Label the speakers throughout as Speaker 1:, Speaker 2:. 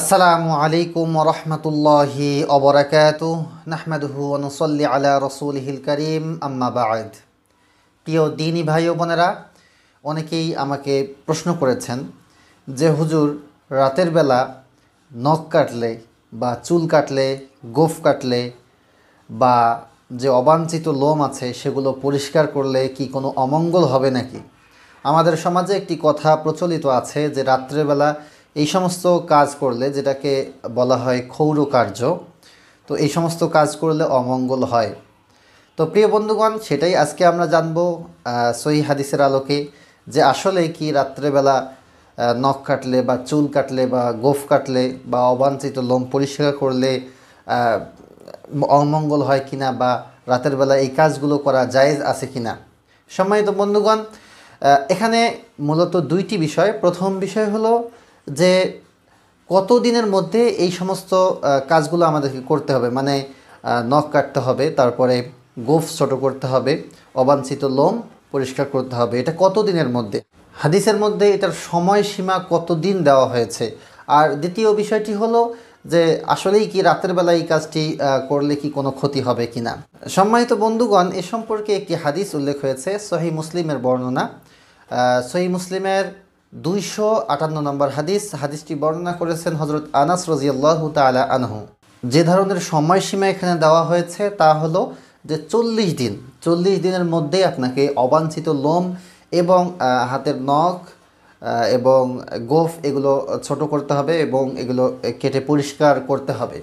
Speaker 1: আসসালামু আলাইকুম রহমতুল্লাহি অবরাকাত নাহমাদহু নসল্লি আলা রসুল হিল করিম আম্মা বায়দ প্রিয় দিনী ভাই ও বোনেরা অনেকেই আমাকে প্রশ্ন করেছেন যে হুজুর রাতের বেলা নখ কাটলে বা চুল কাটলে গোফ কাটলে বা যে অবাঞ্ছিত লোম আছে সেগুলো পরিষ্কার করলে কি কোনো অমঙ্গল হবে নাকি আমাদের সমাজে একটি কথা প্রচলিত আছে যে রাত্রেবেলা এই সমস্ত কাজ করলে যেটাকে বলা হয় ক্ষৌর কার্য তো এই সমস্ত কাজ করলে অমঙ্গল হয় তো প্রিয় বন্ধুগণ সেটাই আজকে আমরা জানব সহি হাদিসের আলোকে যে আসলে কি রাত্রেবেলা নখ কাটলে বা চুল কাটলে বা গোফ কাটলে বা অবাঞ্ছিত লোম পরিষ্কার করলে অমঙ্গল হয় কিনা বা রাতের বেলা এই কাজগুলো করা জায়েজ আছে কিনা সম্মানিত বন্ধুগণ এখানে মূলত দুইটি বিষয় প্রথম বিষয় হলো যে কত দিনের মধ্যে এই সমস্ত কাজগুলো আমাদেরকে করতে হবে মানে নখ কাটতে হবে তারপরে গোফ ছোট করতে হবে অবাঞ্ছিত লোম পরিষ্কার করতে হবে এটা কত দিনের মধ্যে হাদিসের মধ্যে এটার সময়সীমা কত দিন দেওয়া হয়েছে আর দ্বিতীয় বিষয়টি হলো যে আসলেই কি রাতের বেলা এই কাজটি করলে কি কোনো ক্ষতি হবে কি না সম্মানিত বন্ধুগণ এ সম্পর্কে একটি হাদিস উল্লেখ হয়েছে সহি মুসলিমের বর্ণনা সহি মুসলিমের দুইশো আটান্ন নম্বর হাদিস হাদিসটি বর্ণনা করেছেন হজরত আনাস রজিয়াল্লাহ তালা আনহু যে ধরনের সময়সীমা এখানে দেওয়া হয়েছে তা হলো যে চল্লিশ দিন চল্লিশ দিনের মধ্যেই আপনাকে অবাঞ্ছিত লোম এবং হাতের নখ এবং গোফ এগুলো ছোট করতে হবে এবং এগুলো কেটে পরিষ্কার করতে হবে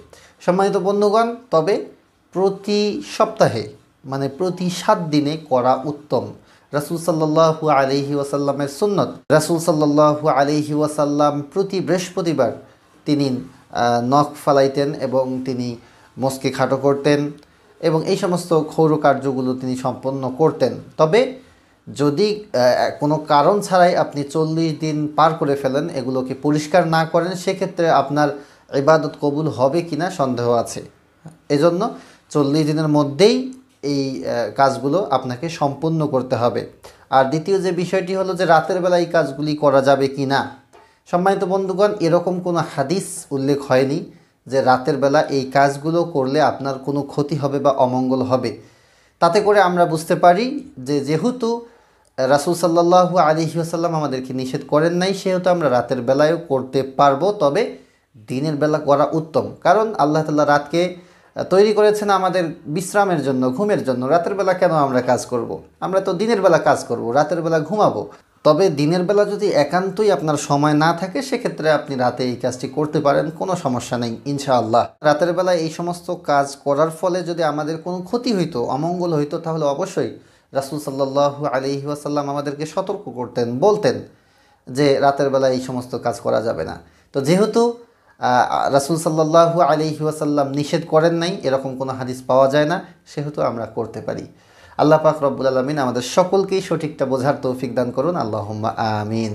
Speaker 1: সম্মানিত বন্ধুগণ তবে প্রতি সপ্তাহে মানে প্রতি সাত দিনে করা উত্তম রাসুল সাল্লাহু আলহি ওয়াসাল্লামের সুন্নত রাসুল সাল্লাহু আলহি ওয়াসাল্লাম প্রতি বৃহস্পতিবার তিনি নখ ফালাইতেন এবং তিনি মস্কে খাটো করতেন এবং এই সমস্ত ক্ষৌর কার্যগুলো তিনি সম্পন্ন করতেন তবে যদি কোনো কারণ ছাড়াই আপনি চল্লিশ দিন পার করে ফেলেন এগুলোকে পরিষ্কার না করেন সেক্ষেত্রে আপনার ইবাদত কবুল হবে কিনা সন্দেহ আছে এজন্য চল্লিশ দিনের মধ্যেই এই কাজগুলো আপনাকে সম্পন্ন করতে হবে আর দ্বিতীয় যে বিষয়টি হলো যে রাতের বেলা এই কাজগুলি করা যাবে কি না সম্মানিত বন্ধুগণ এরকম কোনো হাদিস উল্লেখ হয়নি যে রাতের বেলা এই কাজগুলো করলে আপনার কোনো ক্ষতি হবে বা অমঙ্গল হবে তাতে করে আমরা বুঝতে পারি যে যেহেতু রাসুল সাল্লাহু আলিহাসাল্লাম আমাদেরকে নিষেধ করেন নাই সেহেতু আমরা রাতের বেলায়ও করতে পারবো তবে দিনের বেলা করা উত্তম কারণ আল্লাহ তাল্লাহ রাতকে তৈরি করেছেন আমাদের বিশ্রামের জন্য ঘুমের জন্য রাতের বেলা কেন আমরা কাজ করব। আমরা তো দিনের বেলা কাজ করব রাতের বেলা ঘুমাবো তবে দিনের বেলা যদি একান্তই আপনার সময় না থাকে সেক্ষেত্রে আপনি রাতে এই কাজটি করতে পারেন কোনো সমস্যা নেই ইনশাআল্লাহ রাতের বেলা এই সমস্ত কাজ করার ফলে যদি আমাদের কোনো ক্ষতি হইতো অমঙ্গল হইতো তাহলে অবশ্যই রাসুল সাল্লাহু আলি ওয়াসাল্লাম আমাদেরকে সতর্ক করতেন বলতেন যে রাতের বেলা এই সমস্ত কাজ করা যাবে না তো যেহেতু রাসুল সাল্লাহ আলহি ওয়াসাল্লাম নিষেধ করেন নাই এরকম কোনো হাদিস পাওয়া যায় না সেহেতু আমরা করতে পারি আল্লাহ পাক রব্বুল আলমিন আমাদের সকলকেই সঠিকটা বোঝার তৌফিক দান করুন আল্লাহ আমিন